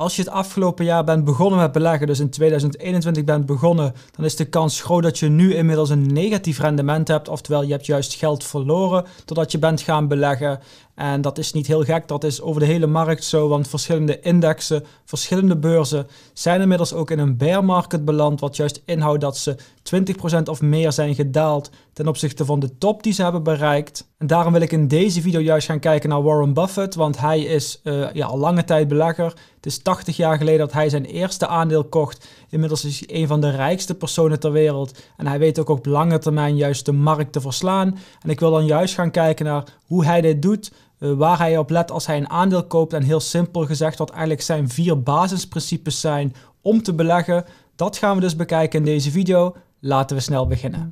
Als je het afgelopen jaar bent begonnen met beleggen, dus in 2021 bent begonnen, dan is de kans groot dat je nu inmiddels een negatief rendement hebt. Oftewel, je hebt juist geld verloren totdat je bent gaan beleggen. En dat is niet heel gek, dat is over de hele markt zo, want verschillende indexen, verschillende beurzen zijn inmiddels ook in een bear market beland, wat juist inhoudt dat ze 20% of meer zijn gedaald ten opzichte van de top die ze hebben bereikt. En daarom wil ik in deze video juist gaan kijken naar Warren Buffett, want hij is eh, ja, al lange tijd belegger. Het is 80 jaar geleden dat hij zijn eerste aandeel kocht. Inmiddels is hij een van de rijkste personen ter wereld en hij weet ook op lange termijn juist de markt te verslaan. En ik wil dan juist gaan kijken naar hoe hij dit doet, eh, waar hij op let als hij een aandeel koopt. En heel simpel gezegd, wat eigenlijk zijn vier basisprincipes zijn om te beleggen. Dat gaan we dus bekijken in deze video. Laten we snel beginnen.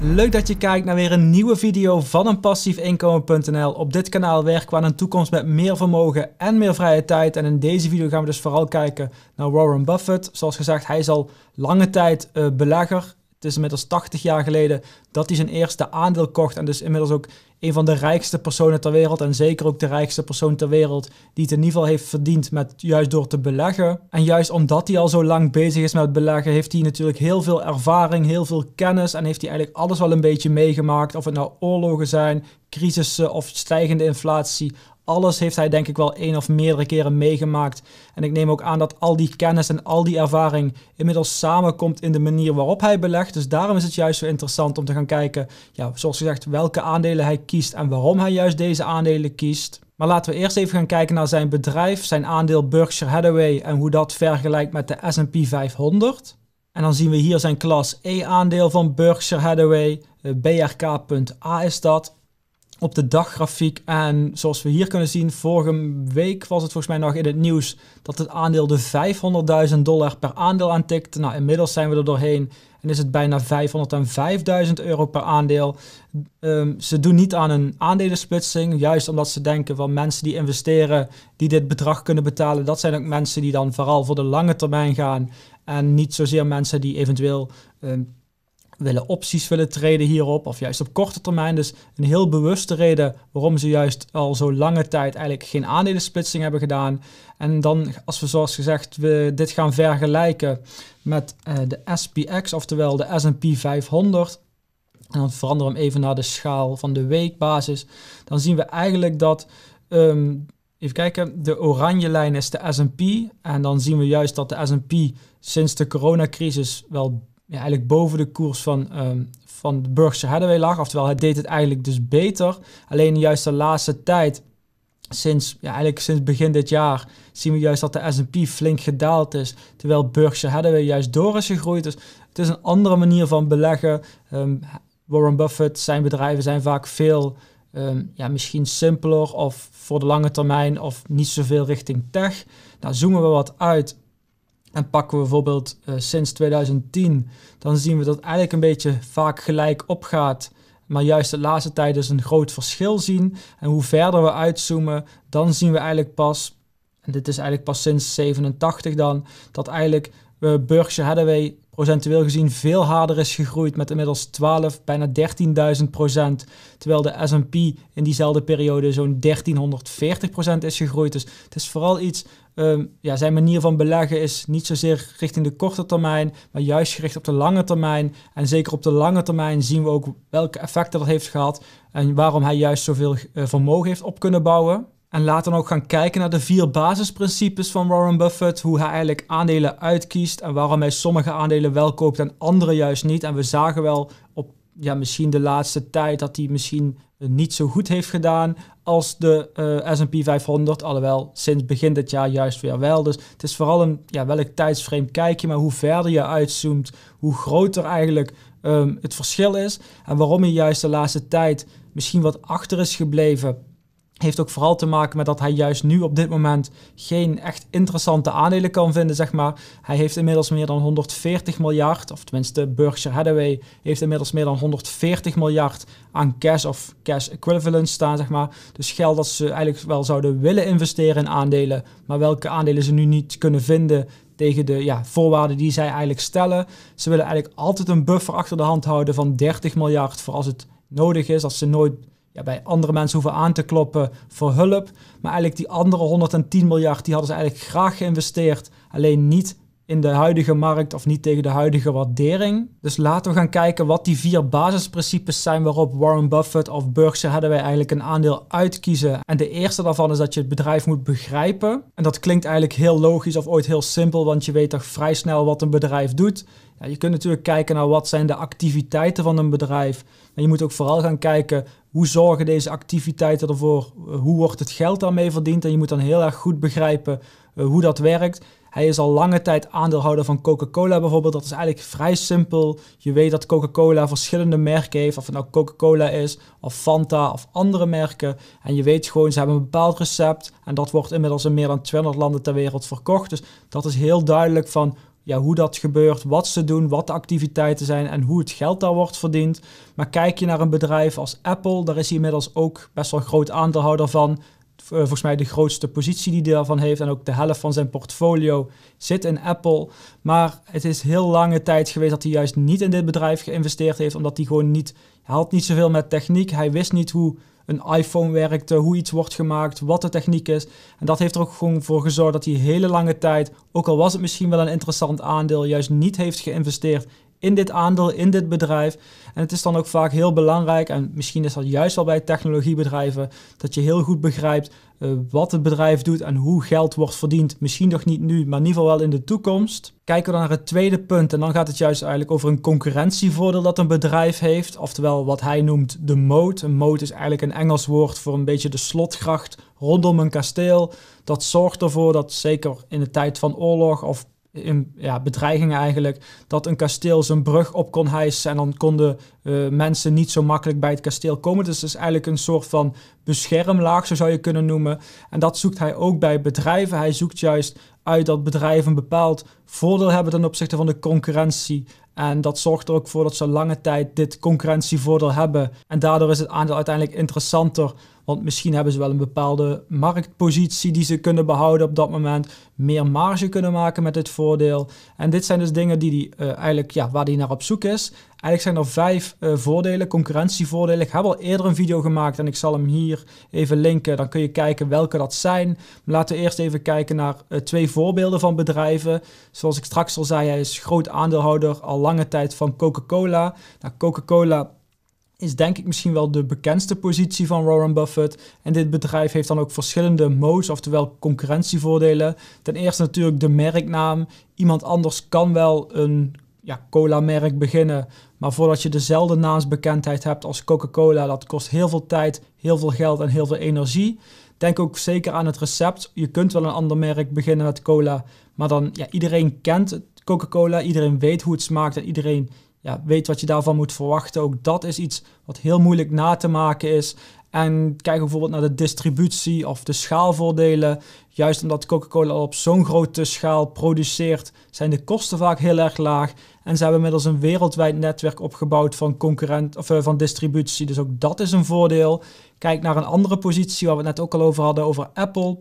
Leuk dat je kijkt naar weer een nieuwe video van een passiefinkomen.nl. Op dit kanaal werken we aan een toekomst met meer vermogen en meer vrije tijd. En in deze video gaan we dus vooral kijken naar Warren Buffett. Zoals gezegd, hij is al lange tijd eh, belegger het is inmiddels 80 jaar geleden dat hij zijn eerste aandeel kocht. En dus inmiddels ook een van de rijkste personen ter wereld. En zeker ook de rijkste persoon ter wereld. Die het in ieder geval heeft verdiend met juist door te beleggen. En juist omdat hij al zo lang bezig is met beleggen, heeft hij natuurlijk heel veel ervaring, heel veel kennis. En heeft hij eigenlijk alles wel een beetje meegemaakt. Of het nou oorlogen zijn, crisissen of stijgende inflatie alles heeft hij denk ik wel één of meerdere keren meegemaakt. En ik neem ook aan dat al die kennis en al die ervaring inmiddels samenkomt in de manier waarop hij belegt. Dus daarom is het juist zo interessant om te gaan kijken, ja, zoals gezegd, welke aandelen hij kiest en waarom hij juist deze aandelen kiest. Maar laten we eerst even gaan kijken naar zijn bedrijf, zijn aandeel Berkshire Hathaway en hoe dat vergelijkt met de S&P 500. En dan zien we hier zijn klas E-aandeel van Berkshire Hathaway, eh, BRK.A is dat op de daggrafiek. En zoals we hier kunnen zien, vorige week was het volgens mij nog in het nieuws dat het aandeel de 500.000 dollar per aandeel aantikt. Nou, inmiddels zijn we er doorheen en is het bijna 505.000 euro per aandeel. Ehm, ze doen niet aan een aandelensplitsing, juist omdat ze denken van mensen die investeren, die dit bedrag kunnen betalen, dat zijn ook mensen die dan vooral voor de lange termijn gaan en niet zozeer mensen die eventueel ehm, willen opties willen treden hierop, of juist op korte termijn. Dus een heel bewuste reden waarom ze juist al zo lange tijd eigenlijk geen aandelensplitsing hebben gedaan. En dan, als we zoals gezegd we dit gaan vergelijken met uh, de SPX, oftewel de S&P 500, en dan veranderen we hem even naar de schaal van de weekbasis, dan zien we eigenlijk dat... Ehm, even kijken, de oranje lijn is de S&P en dan zien we juist dat de S&P sinds de coronacrisis wel eigenlijk boven de koers van, um, van de Berkshire Hathaway lag. Oftewel, het deed het eigenlijk dus beter. Alleen juist de laatste tijd, sinds, ja, eigenlijk sinds begin dit jaar, zien we juist dat de S&P flink gedaald is. Terwijl Berkshire Hathaway juist door is gegroeid. Dus het is een andere manier van beleggen. Ehm, Warren Buffett, zijn bedrijven zijn vaak veel... Ehm, ja, misschien simpeler of voor de lange termijn of niet zoveel richting tech. Nou, zoomen we wat uit en pakken we bijvoorbeeld eh, sinds 2010, dan zien we dat eigenlijk een beetje vaak gelijk opgaat. Maar juist de laatste tijd dus een groot verschil zien. En hoe verder we uitzoomen, dan zien we eigenlijk pas, en dit is eigenlijk pas sinds 87 dan, dat eigenlijk uh, eh, hadden Hathaway procentueel gezien veel harder is gegroeid met inmiddels 12, bijna 13.000 procent. Terwijl de SP in diezelfde periode zo'n 1340 procent is gegroeid. Dus het is vooral iets, ehm, ja, zijn manier van beleggen is niet zozeer richting de korte termijn, maar juist gericht op de lange termijn. En zeker op de lange termijn zien we ook welke effecten dat heeft gehad en waarom hij juist zoveel eh, vermogen heeft op kunnen bouwen. En laten dan ook gaan kijken naar de vier basisprincipes van Warren Buffett. Hoe hij eigenlijk aandelen uitkiest en waarom hij sommige aandelen wel koopt en andere juist niet. En we zagen wel op ja, misschien de laatste tijd dat hij misschien niet zo goed heeft gedaan als de eh, S&P 500. Alhoewel, sinds begin dit jaar juist weer wel. Dus het is vooral een, ja, welk tijdsframe kijk je, maar hoe verder je uitzoomt, hoe groter eigenlijk ehm, het verschil is. En waarom hij juist de laatste tijd misschien wat achter is gebleven heeft ook vooral te maken met dat hij juist nu op dit moment geen echt interessante aandelen kan vinden, zeg maar. Hij heeft inmiddels meer dan 140 miljard, of tenminste Berkshire Hathaway heeft inmiddels meer dan 140 miljard aan cash of cash equivalent staan, zeg maar. Dus geld dat ze eigenlijk wel zouden willen investeren in aandelen, maar welke aandelen ze nu niet kunnen vinden tegen de ja, voorwaarden die zij eigenlijk stellen. Ze willen eigenlijk altijd een buffer achter de hand houden van 30 miljard voor als het nodig is, als ze nooit bij andere mensen hoeven aan te kloppen voor hulp. Maar eigenlijk die andere 110 miljard, die hadden ze eigenlijk graag geïnvesteerd. Alleen niet in de huidige markt of niet tegen de huidige waardering. Dus laten we gaan kijken wat die vier basisprincipes zijn waarop Warren Buffett of Berkshire Hathaway eigenlijk een aandeel uitkiezen. En de eerste daarvan is dat je het bedrijf moet begrijpen. En dat klinkt eigenlijk heel logisch of ooit heel simpel, want je weet toch vrij snel wat een bedrijf doet. Ja, je kunt natuurlijk kijken naar wat zijn de activiteiten van een bedrijf. Maar je moet ook vooral gaan kijken hoe zorgen deze activiteiten ervoor? Eh, hoe wordt het geld daarmee verdiend? En je moet dan heel erg goed begrijpen eh, hoe dat werkt. Hij is al lange tijd aandeelhouder van Coca-Cola bijvoorbeeld. Dat is eigenlijk vrij simpel. Je weet dat Coca-Cola verschillende merken heeft. Of het nou Coca-Cola is, of Fanta, of andere merken. En je weet gewoon, ze hebben een bepaald recept. En dat wordt inmiddels in meer dan 200 landen ter wereld verkocht. Dus dat is heel duidelijk van ja, hoe dat gebeurt, wat ze doen, wat de activiteiten zijn en hoe het geld daar wordt verdiend. Maar kijk je naar een bedrijf als Apple, daar is hij inmiddels ook best wel groot aandeelhouder van. Eh, volgens mij de grootste positie die hij daarvan heeft en ook de helft van zijn portfolio zit in Apple. Maar het is heel lange tijd geweest dat hij juist niet in dit bedrijf geïnvesteerd heeft, omdat hij gewoon niet, hij had niet zoveel met techniek. Hij wist niet hoe een iPhone werkte, hoe iets wordt gemaakt, wat de techniek is. En dat heeft er ook gewoon voor gezorgd dat hij hele lange tijd, ook al was het misschien wel een interessant aandeel, juist niet heeft geïnvesteerd in dit aandeel, in dit bedrijf. En het is dan ook vaak heel belangrijk, en misschien is dat juist al bij technologiebedrijven, dat je heel goed begrijpt eh, wat het bedrijf doet en hoe geld wordt verdiend. Misschien nog niet nu, maar in ieder geval wel in de toekomst. Kijken we dan naar het tweede punt, en dan gaat het juist eigenlijk over een concurrentievoordeel dat een bedrijf heeft. Oftewel wat hij noemt de moat. Een moat is eigenlijk een Engels woord voor een beetje de slotgracht rondom een kasteel. Dat zorgt ervoor dat zeker in de tijd van oorlog of in, ja, bedreigingen eigenlijk, dat een kasteel zijn brug op kon hijsen en dan konden eh, mensen niet zo makkelijk bij het kasteel komen. Dus het is eigenlijk een soort van beschermlaag, zo zou je kunnen noemen. En dat zoekt hij ook bij bedrijven. Hij zoekt juist uit dat bedrijven een bepaald voordeel hebben ten opzichte van de concurrentie. En dat zorgt er ook voor dat ze lange tijd dit concurrentievoordeel hebben. En daardoor is het aandeel uiteindelijk interessanter want misschien hebben ze wel een bepaalde marktpositie die ze kunnen behouden op dat moment. Meer marge kunnen maken met dit voordeel. En dit zijn dus dingen die, die eh, eigenlijk, ja, waar hij naar op zoek is. Eigenlijk zijn er vijf eh, voordelen, concurrentievoordelen. Ik heb al eerder een video gemaakt en ik zal hem hier even linken. Dan kun je kijken welke dat zijn. laten we eerst even kijken naar eh, twee voorbeelden van bedrijven. Zoals ik straks al zei, hij is groot aandeelhouder al lange tijd van Coca-Cola. Nou, Coca-Cola is denk ik misschien wel de bekendste positie van Warren Buffett. En dit bedrijf heeft dan ook verschillende modes, oftewel concurrentievoordelen. Ten eerste natuurlijk de merknaam. Iemand anders kan wel een ja, cola-merk beginnen. Maar voordat je dezelfde naamsbekendheid hebt als Coca-Cola, dat kost heel veel tijd, heel veel geld en heel veel energie. Denk ook zeker aan het recept. Je kunt wel een ander merk beginnen met cola, maar dan ja, iedereen kent Coca-Cola, iedereen weet hoe het smaakt en iedereen ja, weet wat je daarvan moet verwachten. Ook dat is iets wat heel moeilijk na te maken is. En kijk bijvoorbeeld naar de distributie of de schaalvoordelen. Juist omdat Coca-Cola op zo'n grote schaal produceert, zijn de kosten vaak heel erg laag. En ze hebben inmiddels een wereldwijd netwerk opgebouwd van, concurrent, of, eh, van distributie. Dus ook dat is een voordeel. Kijk naar een andere positie waar we het net ook al over hadden, over Apple.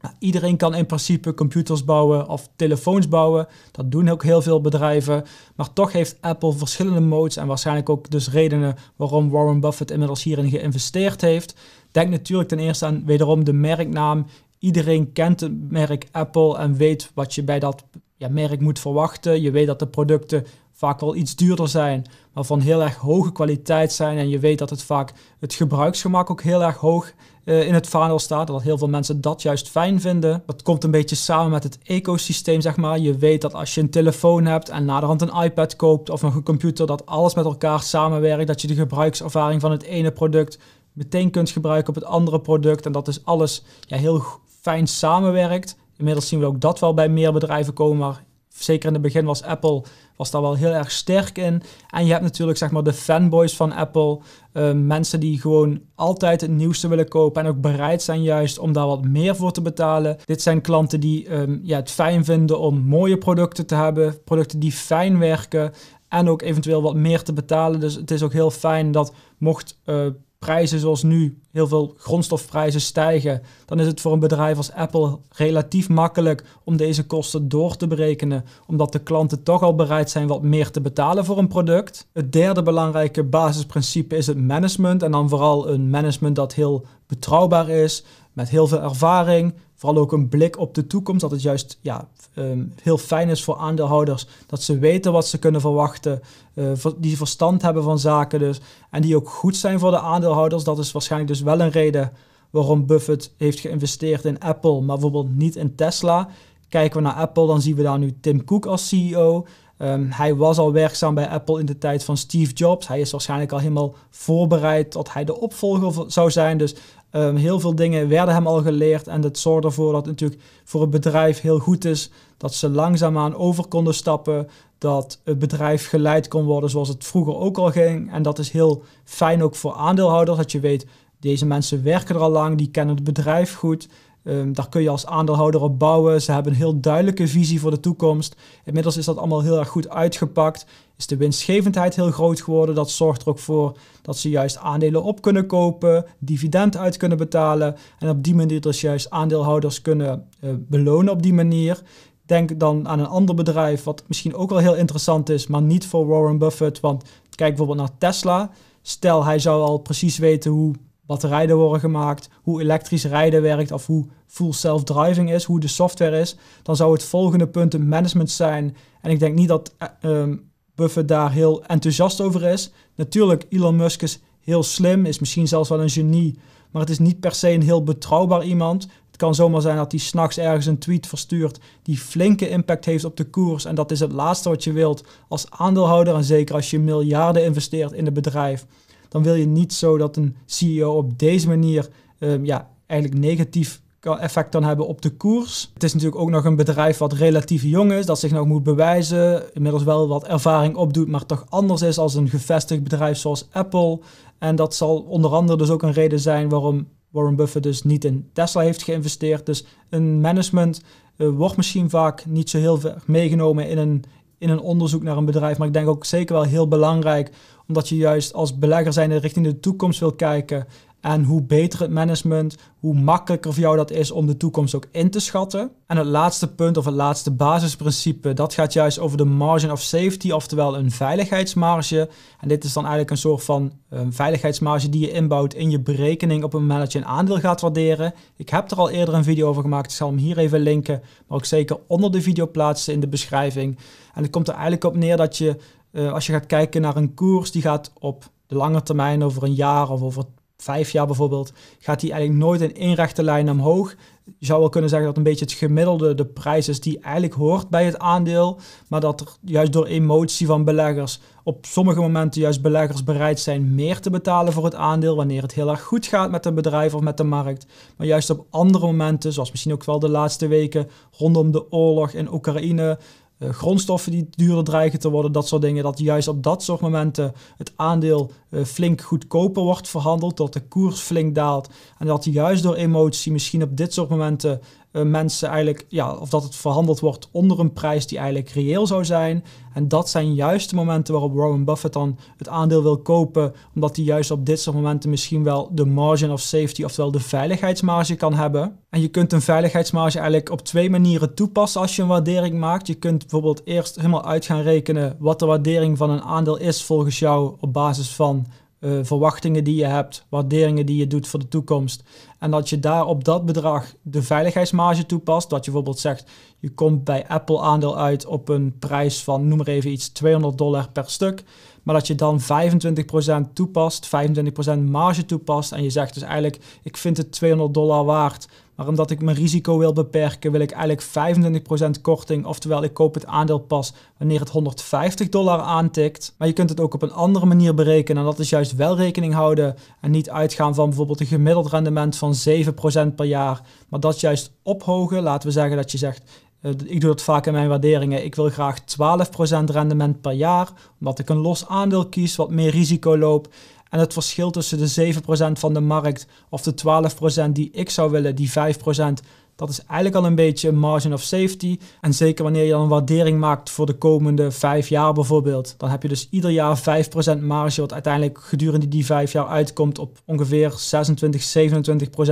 Nou, iedereen kan in principe computers bouwen of telefoons bouwen. Dat doen ook heel veel bedrijven. Maar toch heeft Apple verschillende modes en waarschijnlijk ook dus redenen waarom Warren Buffett inmiddels hierin geïnvesteerd heeft. Denk natuurlijk ten eerste aan wederom de merknaam. Iedereen kent het merk Apple en weet wat je bij dat ja, merk moet verwachten. Je weet dat de producten vaak wel iets duurder zijn, maar van heel erg hoge kwaliteit zijn. En je weet dat het vaak het gebruiksgemak ook heel erg hoog eh, in het vaandel staat. Dat heel veel mensen dat juist fijn vinden. Dat komt een beetje samen met het ecosysteem, zeg maar. Je weet dat als je een telefoon hebt en naderhand een iPad koopt of een computer, dat alles met elkaar samenwerkt. Dat je de gebruikservaring van het ene product meteen kunt gebruiken op het andere product. En dat dus alles ja, heel fijn samenwerkt. Inmiddels zien we ook dat wel bij meer bedrijven komen, maar zeker in het begin was Apple was daar wel heel erg sterk in. En je hebt natuurlijk zeg maar, de fanboys van Apple. Eh, mensen die gewoon altijd het nieuwste willen kopen. En ook bereid zijn juist om daar wat meer voor te betalen. Dit zijn klanten die ehm, ja, het fijn vinden om mooie producten te hebben. Producten die fijn werken. En ook eventueel wat meer te betalen. Dus het is ook heel fijn dat mocht uh, prijzen zoals nu heel veel grondstofprijzen stijgen, dan is het voor een bedrijf als Apple relatief makkelijk om deze kosten door te berekenen, omdat de klanten toch al bereid zijn wat meer te betalen voor een product. Het derde belangrijke basisprincipe is het management en dan vooral een management dat heel betrouwbaar is, met heel veel ervaring. Vooral ook een blik op de toekomst. Dat het juist ja, ehm, heel fijn is voor aandeelhouders. Dat ze weten wat ze kunnen verwachten. Eh, die verstand hebben van zaken dus. En die ook goed zijn voor de aandeelhouders. Dat is waarschijnlijk dus wel een reden waarom Buffett heeft geïnvesteerd in Apple. Maar bijvoorbeeld niet in Tesla. Kijken we naar Apple, dan zien we daar nu Tim Cook als CEO. Ehm, hij was al werkzaam bij Apple in de tijd van Steve Jobs. Hij is waarschijnlijk al helemaal voorbereid dat hij de opvolger zou zijn. Dus Ehm, heel veel dingen werden hem al geleerd en dat zorgde ervoor dat het natuurlijk voor het bedrijf heel goed is dat ze langzaamaan over konden stappen, dat het bedrijf geleid kon worden zoals het vroeger ook al ging. En dat is heel fijn ook voor aandeelhouders, dat je weet, deze mensen werken er al lang, die kennen het bedrijf goed. Ehm, daar kun je als aandeelhouder op bouwen. Ze hebben een heel duidelijke visie voor de toekomst. Inmiddels is dat allemaal heel erg goed uitgepakt. Is de winstgevendheid heel groot geworden. Dat zorgt er ook voor dat ze juist aandelen op kunnen kopen, dividend uit kunnen betalen. En op die manier dus juist aandeelhouders kunnen eh, belonen op die manier. Denk dan aan een ander bedrijf wat misschien ook wel heel interessant is, maar niet voor Warren Buffett. Want kijk bijvoorbeeld naar Tesla. Stel, hij zou al precies weten hoe batterijen worden gemaakt, hoe elektrisch rijden werkt of hoe full self-driving is, hoe de software is, dan zou het volgende punt een management zijn. En ik denk niet dat um, Buffett daar heel enthousiast over is. Natuurlijk, Elon Musk is heel slim, is misschien zelfs wel een genie, maar het is niet per se een heel betrouwbaar iemand. Het kan zomaar zijn dat hij s'nachts ergens een tweet verstuurt die flinke impact heeft op de koers. En dat is het laatste wat je wilt als aandeelhouder en zeker als je miljarden investeert in het bedrijf dan wil je niet zo dat een CEO op deze manier ehm, ja, eigenlijk negatief effect kan hebben op de koers. Het is natuurlijk ook nog een bedrijf wat relatief jong is, dat zich nog moet bewijzen, inmiddels wel wat ervaring opdoet, maar toch anders is als een gevestigd bedrijf zoals Apple. En dat zal onder andere dus ook een reden zijn waarom Warren Buffett dus niet in Tesla heeft geïnvesteerd. Dus een management eh, wordt misschien vaak niet zo heel ver meegenomen in een, in een onderzoek naar een bedrijf. Maar ik denk ook zeker wel heel belangrijk, omdat je juist als belegger zijnde richting de toekomst wil kijken en hoe beter het management, hoe makkelijker voor jou dat is om de toekomst ook in te schatten. En het laatste punt of het laatste basisprincipe, dat gaat juist over de margin of safety, oftewel een veiligheidsmarge. En dit is dan eigenlijk een soort van een eh, veiligheidsmarge die je inbouwt in je berekening op het moment dat je een aandeel gaat waarderen. Ik heb er al eerder een video over gemaakt, ik zal hem hier even linken, maar ook zeker onder de video plaatsen in de beschrijving. En het komt er eigenlijk op neer dat je, eh, als je gaat kijken naar een koers die gaat op de lange termijn over een jaar of over vijf jaar bijvoorbeeld, gaat die eigenlijk nooit in één rechte lijn omhoog. Je zou wel kunnen zeggen dat een beetje het gemiddelde de prijs is die eigenlijk hoort bij het aandeel. Maar dat er juist door emotie van beleggers op sommige momenten juist beleggers bereid zijn meer te betalen voor het aandeel. Wanneer het heel erg goed gaat met een bedrijf of met de markt. Maar juist op andere momenten, zoals misschien ook wel de laatste weken rondom de oorlog in Oekraïne eh, grondstoffen die duurder dreigen te worden, dat soort dingen. Dat juist op dat soort momenten het aandeel eh, flink goedkoper wordt verhandeld, dat de koers flink daalt. En dat juist door emotie misschien op dit soort momenten eh, mensen eigenlijk, ja, of dat het verhandeld wordt onder een prijs die eigenlijk reëel zou zijn. En dat zijn juist de momenten waarop Warren Buffett dan het aandeel wil kopen, omdat hij juist op dit soort momenten misschien wel de margin of safety, oftewel de veiligheidsmarge kan hebben. En je kunt een veiligheidsmarge eigenlijk op twee manieren toepassen als je een waardering maakt. Je kunt bijvoorbeeld eerst helemaal uit gaan rekenen wat de waardering van een aandeel is volgens jou op basis van eh, verwachtingen die je hebt, waarderingen die je doet voor de toekomst. En dat je daar op dat bedrag de veiligheidsmarge toepast. Dat je bijvoorbeeld zegt, je komt bij Apple aandeel uit op een prijs van, noem maar even iets, 200 dollar per stuk. Maar dat je dan 25% toepast, 25% marge toepast. En je zegt dus eigenlijk, ik vind het 200 dollar waard. Maar omdat ik mijn risico wil beperken, wil ik eigenlijk 25% korting. Oftewel, ik koop het aandeel pas wanneer het 150 dollar aantikt. Maar je kunt het ook op een andere manier berekenen. En dat is juist wel rekening houden en niet uitgaan van bijvoorbeeld een gemiddeld rendement van 7% per jaar. Maar dat juist ophogen. Laten we zeggen dat je zegt, eh, ik doe dat vaak in mijn waarderingen. Ik wil graag 12% rendement per jaar, omdat ik een los aandeel kies, wat meer risico loop. En het verschil tussen de 7% van de markt of de 12% die ik zou willen, die 5%, dat is eigenlijk al een beetje een margin of safety. En zeker wanneer je dan een waardering maakt voor de komende vijf jaar bijvoorbeeld. Dan heb je dus ieder jaar 5% marge, wat uiteindelijk gedurende die vijf jaar uitkomt op ongeveer 26,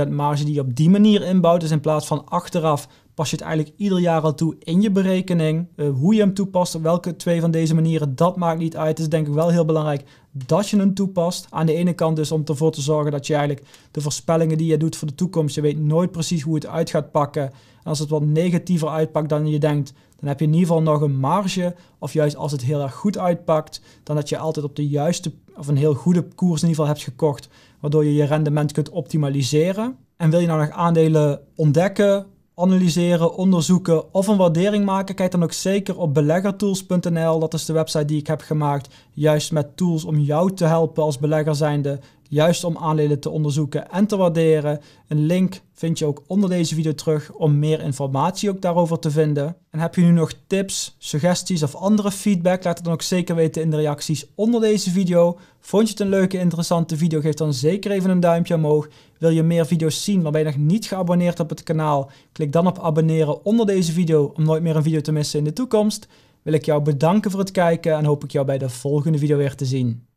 27% marge die je op die manier inbouwt. Dus in plaats van achteraf pas je het eigenlijk ieder jaar al toe in je berekening. Eh, hoe je hem toepast, welke twee van deze manieren, dat maakt niet uit. Het is denk ik wel heel belangrijk dat je hem toepast. Aan de ene kant dus om ervoor te zorgen dat je eigenlijk de voorspellingen die je doet voor de toekomst, je weet nooit precies hoe het uit gaat pakken. En als het wat negatiever uitpakt dan je denkt, dan heb je in ieder geval nog een marge. Of juist als het heel erg goed uitpakt, dan dat je altijd op de juiste of een heel goede koers in ieder geval hebt gekocht, waardoor je je rendement kunt optimaliseren. En wil je nou nog aandelen ontdekken analyseren, onderzoeken of een waardering maken, kijk dan ook zeker op beleggertools.nl. Dat is de website die ik heb gemaakt, juist met tools om jou te helpen als belegger zijnde juist om aandelen te onderzoeken en te waarderen. Een link vind je ook onder deze video terug om meer informatie ook daarover te vinden. En heb je nu nog tips, suggesties of andere feedback, laat het dan ook zeker weten in de reacties onder deze video. Vond je het een leuke, interessante video, geef dan zeker even een duimpje omhoog. Wil je meer video's zien, maar ben je nog niet geabonneerd op het kanaal? Klik dan op abonneren onder deze video om nooit meer een video te missen in de toekomst. Wil ik jou bedanken voor het kijken en hoop ik jou bij de volgende video weer te zien.